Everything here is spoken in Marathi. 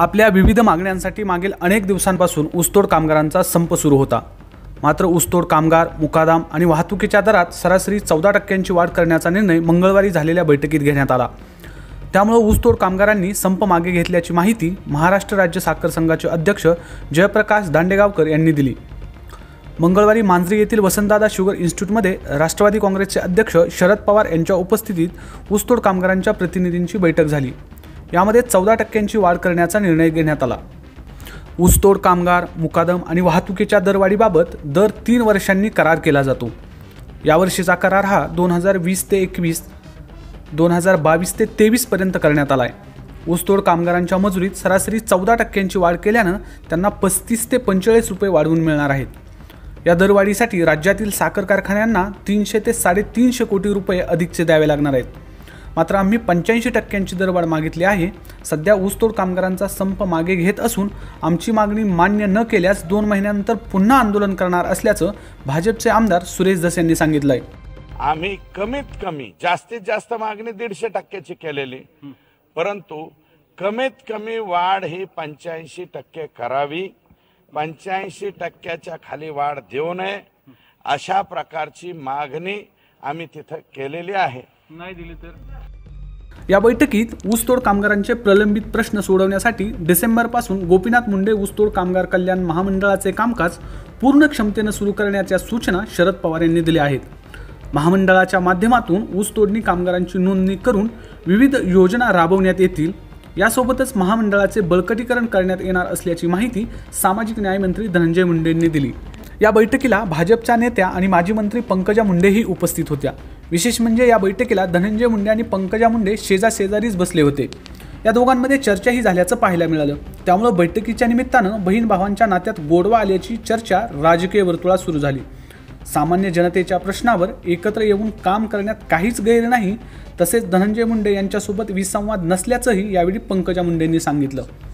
आपल्या विविध मागण्यांसाठी मागील अनेक दिवसांपासून ऊसतोड कामगारांचा संप सुरू होता मात्र ऊसतोड कामगार मुकादाम आणि वाहतुकीच्या दरात सरासरी चौदा टक्क्यांची वाढ करण्याचा निर्णय मंगळवारी झालेल्या बैठकीत घेण्यात आला त्यामुळे ऊसतोड कामगारांनी संप मागे घेतल्याची माहिती महाराष्ट्र राज्य साखर संघाचे अध्यक्ष जयप्रकाश दांडेगावकर यांनी दिली मंगळवारी मांजरी येथील वसंतदादा शुगर इन्स्टिट्यूटमध्ये राष्ट्रवादी काँग्रेसचे अध्यक्ष शरद पवार यांच्या उपस्थितीत ऊसतोड कामगारांच्या प्रतिनिधींची बैठक झाली यामध्ये चौदा टक्क्यांची वाढ करण्याचा निर्णय घेण्यात आला ऊसतोड कामगार मुकादम आणि वाहतुकीच्या दरवाढीबाबत दर तीन वर्षांनी करार केला जातो यावर्षीचा करार हा दोन हजार वीस ते एकवीस दोन हजार बावीस ते तेवीसपर्यंत करण्यात आला आहे ऊसतोड कामगारांच्या मजुरीत सरासरी चौदा टक्क्यांची वाढ केल्यानं त्यांना पस्तीस ते पंचेचाळीस रुपये वाढवून मिळणार आहेत या दरवाढीसाठी राज्यातील साखर कारखान्यांना तीनशे ते साडेतीनशे कोटी रुपये अधिकचे द्यावे लागणार आहेत मात्र आम्ही पंच्याऐंशी टक्क्यांची दरवाढ मागितली आहे सध्या ऊसतोड कामगारांचा संप मागे घेत असून आमची मागणी मान्य न केल्यास दोन महिन्यानंतर पुन्हा आंदोलन करणार असल्याचं भाजपचे आमदार सुरेश धस यांनी सांगितलं आम्ही कमीत कमी जास्तीत जास्त मागणी दीडशे टक्क्याची केलेली परंतु कमीत कमी वाढ ही पंच्याऐंशी टक्के करावी पंच्याऐंशी टक्क्याच्या खाली वाढ देऊ नये अशा प्रकारची मागणी आम्ही तिथं केलेली आहे नाही दिली तर या बैठकीत ऊसतोड कामगारांचे प्रलंबित प्रश्न सोडवण्यासाठी डिसेंबरपासून गोपीनाथ मुंडे ऊसतोड कामगार कल्याण महामंडळाचे कामकाज पूर्ण क्षमतेनं सुरू करण्याच्या सूचना शरद पवार यांनी दिल्या आहेत महामंडळाच्या माध्यमातून ऊसतोडणी कामगारांची नोंदणी करून विविध योजना राबवण्यात येतील यासोबतच महामंडळाचे बळकटीकरण करण्यात येणार असल्याची माहिती सामाजिक न्यायमंत्री धनंजय मुंडेंनी दिली या बैठकीला भाजपच्या नेत्या आणि माजी मंत्री पंकजा मुंडेही उपस्थित होत्या विशेष म्हणजे या बैठकीला धनंजय मुंडे आणि पंकजा मुंडे शेजा शेजारीच बसले होते या दोघांमध्ये चर्चाही झाल्याचं पाहायला मिळालं त्यामुळं बैठकीच्या निमित्तानं बहीण भावांच्या नात्यात गोडवा आल्याची चर्चा राजकीय वर्तुळात सुरू झाली सामान्य जनतेच्या प्रश्नावर एकत्र येऊन काम करण्यात काहीच गैर नाही तसेच धनंजय मुंडे यांच्यासोबत विसंवाद नसल्याचंही यावेळी पंकजा मुंडेंनी सांगितलं